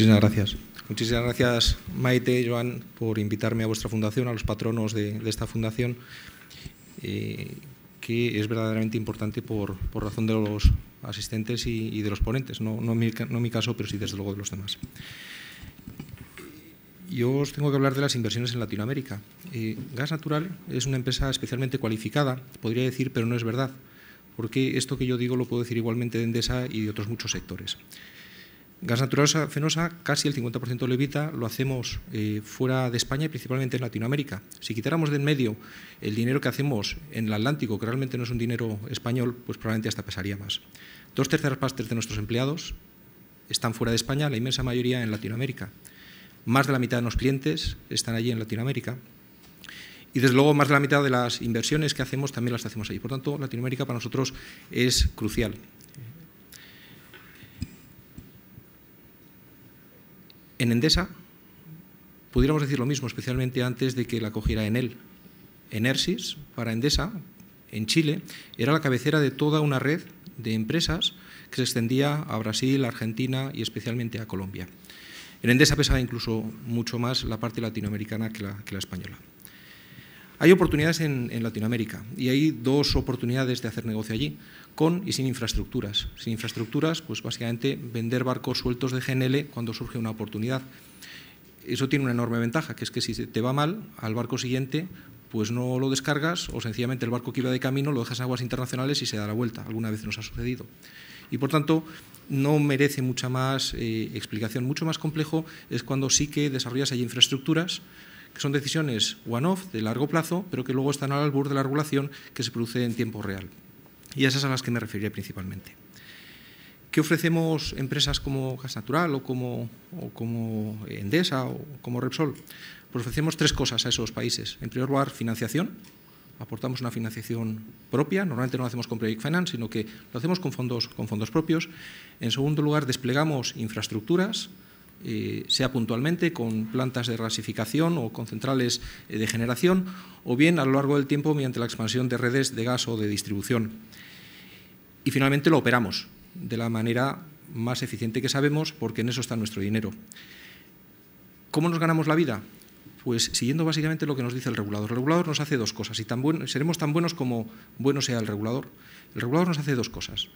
Muchísimas gracias. Muchísimas gracias, Maite, Joan, por invitarme a vuestra fundación, a los patronos de, esta fundación, eh, que es verdaderamente importante por, razón de los asistentes y, de los ponentes. No, mi, caso, pero sí desde luego de los demás yo os tengo que hablar de las inversiones en Latinoamérica. Eh, Gas Natural es una empresa especialmente cualificada, podría decir, pero no es verdad, porque esto que yo digo lo puedo decir igualmente de Endesa y de otros muchos sectores. Gas natural fenosa, casi el 50% lo evita, lo hacemos eh, fuera de España y principalmente en Latinoamérica. Si quitáramos de en medio el dinero que hacemos en el Atlántico, que realmente no es un dinero español, pues probablemente hasta pesaría más. Dos terceras partes de nuestros empleados están fuera de España, la inmensa mayoría en Latinoamérica. Más de la mitad de los clientes están allí en Latinoamérica. Y desde luego más de la mitad de las inversiones que hacemos también las hacemos allí. Por tanto, Latinoamérica para nosotros es crucial. En Endesa pudiéramos decir lo mismo, especialmente antes de que la cogiera Enel. Enersis, para Endesa, en Chile, era la cabecera de toda una red de empresas que se extendía a Brasil, Argentina y especialmente a Colombia. En Endesa pesaba incluso mucho más la parte latinoamericana que la española. Hay oportunidades en, Latinoamérica y hay dos oportunidades de hacer negocio allí, con y sin infraestructuras. Sin infraestructuras, pues básicamente vender barcos sueltos de GNL cuando surge una oportunidad. Eso tiene una enorme ventaja, que es que si te va mal, al barco siguiente pues no lo descargas o sencillamente el barco que iba de camino lo dejas en aguas internacionales y se da la vuelta. Alguna vez nos ha sucedido. Y por tanto, no merece mucha más eh, explicación. Mucho más complejo es cuando sí que desarrollas allí infraestructuras, que son decisiones one-off de largo plazo, pero que luego están al albur de la regulación que se produce en tiempo real. Y esas son las que me refería principalmente. ¿Qué ofrecemos empresas como Gas Natural o como, Endesa o como Repsol? Pues ofrecemos tres cosas a esos países. En primer lugar, financiación. Aportamos una financiación propia. Normalmente no lo hacemos con Project Finance, sino que lo hacemos con fondos, con fondos propios. En segundo lugar, desplegamos infraestructuras eh, sea puntualmente con plantas de rasificación o con centrales eh, de generación, o bien a lo largo del tiempo mediante la expansión de redes de gas o de distribución. Y finalmente lo operamos de la manera más eficiente que sabemos, porque en eso está nuestro dinero. ¿Cómo nos ganamos la vida? Pues siguiendo básicamente lo que nos dice el regulador. El regulador nos hace dos cosas y seremos tan buenos como bueno sea el regulador. El regulador nos hace dos cosas.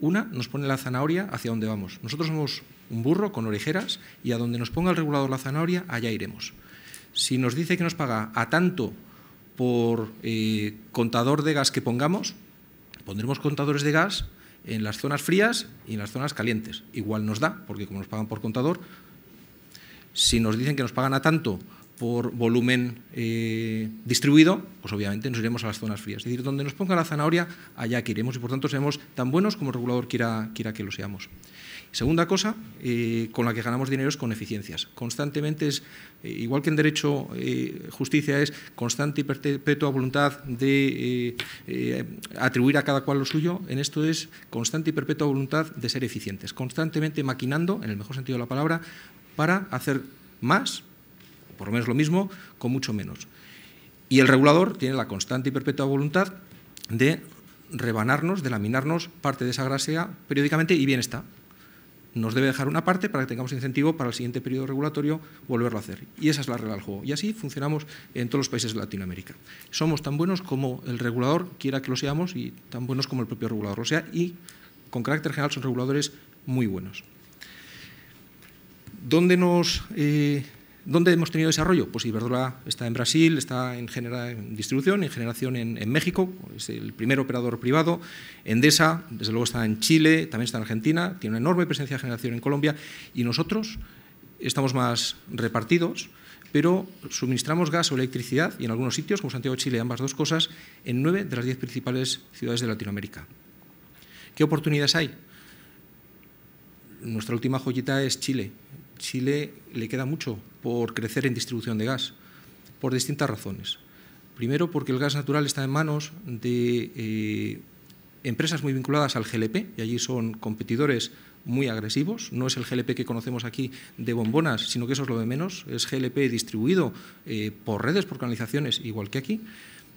Una nos pone la zanahoria hacia donde vamos. Nosotros somos un burro con orejeras y a donde nos ponga el regulador la zanahoria, allá iremos. Si nos dice que nos paga a tanto por eh, contador de gas que pongamos, pondremos contadores de gas en las zonas frías y en las zonas calientes. Igual nos da, porque como nos pagan por contador, si nos dicen que nos pagan a tanto por volumen eh, distribuido, pues obviamente nos iremos a las zonas frías. Es decir, donde nos ponga la zanahoria, allá que iremos y por tanto seremos tan buenos como el regulador quiera, quiera que lo seamos. Segunda cosa eh, con la que ganamos dinero es con eficiencias. Constantemente es, eh, igual que en derecho, justicia es constante y perpetua voluntad de atribuir a cada cual lo suyo, en esto es constante y perpetua voluntad de ser eficientes, constantemente maquinando, en el mejor sentido de la palabra, para hacer más por lo menos lo mismo, con mucho menos. Y el regulador tiene la constante y perpetua voluntad de rebanarnos, de laminarnos parte de esa grasa periódicamente y bien está. Nos debe dejar una parte para que tengamos incentivo para el siguiente periodo regulatorio volverlo a hacer. Y esa es la regla del juego. Y así funcionamos en todos los países de Latinoamérica. Somos tan buenos como el regulador quiera que lo seamos y tan buenos como el propio regulador lo sea. Y con carácter general son reguladores muy buenos. ¿Dónde nos eh, ¿Dónde hemos tenido desarrollo? Pues Iberdrola está en Brasil, está en, distribución, en generación en, en, México, es el primer operador privado. Endesa, desde luego, está en Chile, también está en Argentina, tiene una enorme presencia de generación en Colombia y nosotros estamos más repartidos, pero suministramos gas o electricidad y en algunos sitios, como Santiago de Chile, ambas dos cosas, en nueve de las diez principales ciudades de Latinoamérica. ¿Qué oportunidades hay? Nuestra última joyita es Chile. Chile le queda mucho por crecer en distribución de gas, por distintas razones. Primero, porque el gas natural está en manos de eh, empresas muy vinculadas al GLP, y allí son competidores muy agresivos. No es el GLP que conocemos aquí de bombonas, sino que eso es lo de menos. Es GLP distribuido eh, por redes, por canalizaciones, igual que aquí,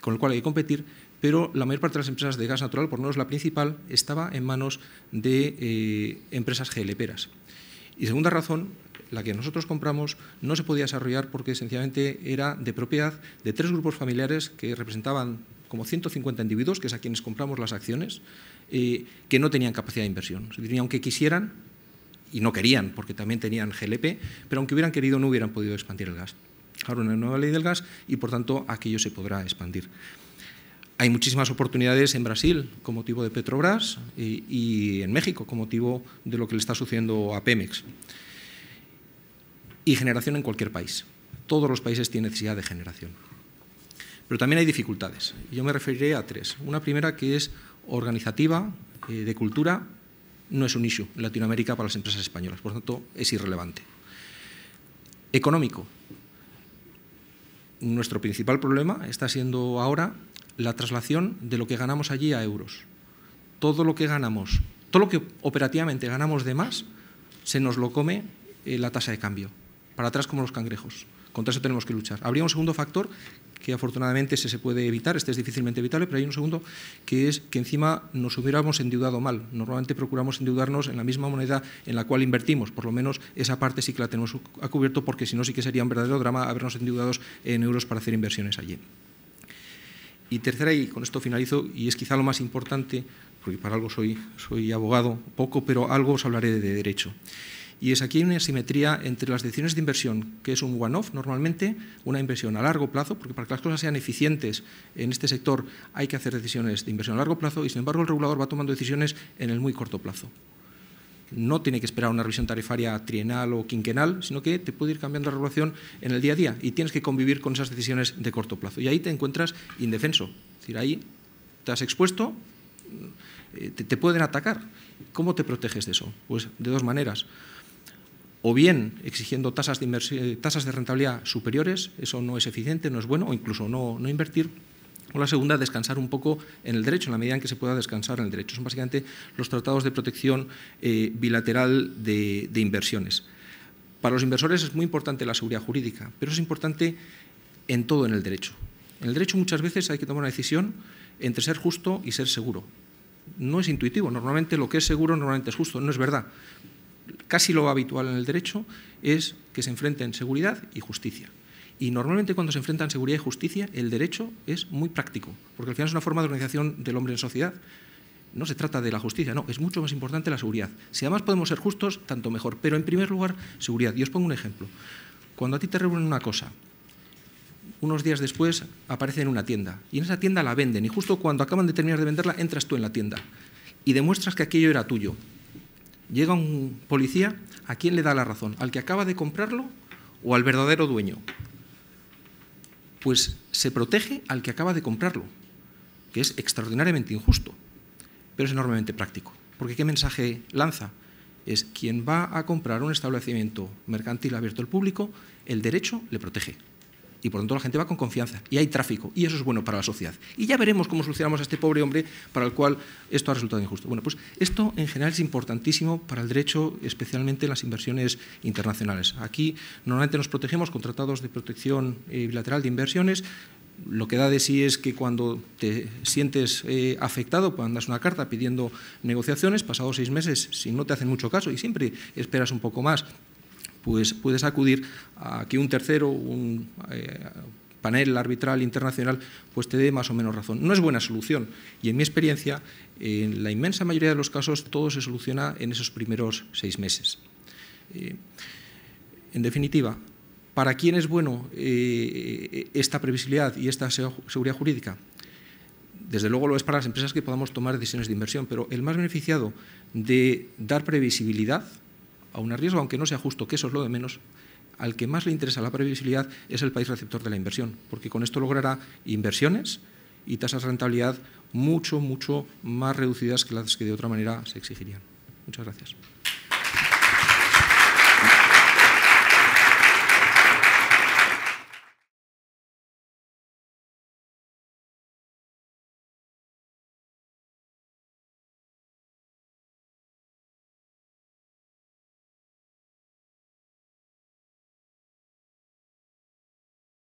con el cual hay que competir. Pero la mayor parte de las empresas de gas natural, por no es la principal, estaba en manos de eh, empresas GLPeras. Y segunda razón, la que nosotros compramos no se podía desarrollar porque sencillamente era de propiedad de tres grupos familiares que representaban como 150 individuos, que es a quienes compramos las acciones, eh, que no tenían capacidad de inversión. Es decir, aunque quisieran, y no querían, porque también tenían GLP, pero aunque hubieran querido no hubieran podido expandir el gas. Ahora una nueva ley del gas y, por tanto, aquello se podrá expandir. Hay muchísimas oportunidades en Brasil con motivo de Petrobras y, en México con motivo de lo que le está sucediendo a Pemex. Y generación en cualquier país. Todos los países tienen necesidad de generación. Pero también hay dificultades. Yo me referiré a tres. Una primera que es organizativa, eh, de cultura, no es un issue en Latinoamérica para las empresas españolas. Por lo tanto, es irrelevante. Económico. Nuestro principal problema está siendo ahora la traslación de lo que ganamos allí a euros. Todo lo que ganamos, todo lo que operativamente ganamos de más, se nos lo come eh, la tasa de cambio. Para atrás como los cangrejos. Contra eso tenemos que luchar. Habría un segundo factor que afortunadamente se puede evitar, este es difícilmente evitable, pero hay un segundo que es que encima nos hubiéramos endeudado mal. Normalmente procuramos endeudarnos en la misma moneda en la cual invertimos, por lo menos esa parte sí que la tenemos cubierta cubierto, porque si no sí que sería un verdadero drama habernos endeudados en euros para hacer inversiones allí. Y tercera, y con esto finalizo, y es quizá lo más importante, porque para algo soy, soy abogado, poco, pero algo os hablaré de derecho. Y es aquí una asimetría entre las decisiones de inversión, que es un one-off normalmente, una inversión a largo plazo, porque para que las cosas sean eficientes en este sector hay que hacer decisiones de inversión a largo plazo, y sin embargo el regulador va tomando decisiones en el muy corto plazo no tiene que esperar una revisión tarifaria trienal o quinquenal, sino que te puede ir cambiando la regulación en el día a día y tienes que convivir con esas decisiones de corto plazo. Y ahí te encuentras indefenso. Es decir, ahí te has expuesto, eh, te, pueden atacar. ¿Cómo te proteges de eso? Pues de dos maneras o bien exigiendo tasas de, eh, tasas de rentabilidad superiores, eso no es eficiente, no es bueno, o incluso no invertir, o la segunda, descansar un poco en el derecho, en la medida en que se pueda descansar en el derecho. Son básicamente los tratados de protección eh, bilateral de, de inversiones. Para los inversores es muy importante la seguridad jurídica, pero es importante en todo en el derecho. En el derecho muchas veces hay que tomar una decisión entre ser justo y ser seguro. No es intuitivo, normalmente lo que es seguro normalmente es justo, no es verdad. Casi lo habitual en el derecho es que se enfrenten seguridad y justicia. Y normalmente cuando se enfrentan seguridad y justicia, el derecho es muy práctico, porque al final es una forma de organización del hombre en sociedad. No se trata de la justicia, no, es mucho más importante la seguridad. Si además podemos ser justos, tanto mejor. Pero en primer lugar, seguridad. Y os pongo un ejemplo. Cuando a ti te reúnen una cosa, unos días después aparece en una tienda y en esa tienda la venden y justo cuando acaban de terminar de venderla entras tú en la tienda y demuestras que aquello era tuyo. Llega un policía, ¿a quién le da la razón? ¿Al que acaba de comprarlo o al verdadero dueño? pues se protege al que acaba de comprarlo, que es extraordinariamente injusto, pero es enormemente práctico. Porque ¿qué mensaje lanza? Es quien va a comprar un establecimiento mercantil abierto al público, el derecho le protege y por lo tanto la gente va con confianza y hay tráfico y eso es bueno para la sociedad. Y ya veremos cómo solucionamos a este pobre hombre para el cual esto ha resultado injusto. Bueno, pues esto en general es importantísimo para el derecho, especialmente en las inversiones internacionales. Aquí normalmente nos protegemos con tratados de protección eh, bilateral de inversiones, lo que da de sí es que cuando te sientes eh, afectado, afectado, pues mandas una carta pidiendo negociaciones, pasados seis meses, si no te hacen mucho caso y siempre esperas un poco más, pues puedes acudir a que un tercero, un eh, panel arbitral internacional, pues te dé más o menos razón. No es buena solución y en mi experiencia, en la inmensa mayoría de los casos, todo se soluciona en esos primeros seis meses. Eh, en definitiva, ¿para quién es bueno eh, esta previsibilidad y esta seguridad jurídica? desde luego lo es para las empresas que podamos tomar decisiones de inversión, pero el más beneficiado de dar previsibilidad a un riesgo, aunque no sea justo, que eso es lo de menos, al que más le interesa la previsibilidad es el país receptor de la inversión, porque con esto logrará inversiones y tasas de rentabilidad mucho, mucho más reducidas que las que de otra manera se exigirían. Muchas gracias.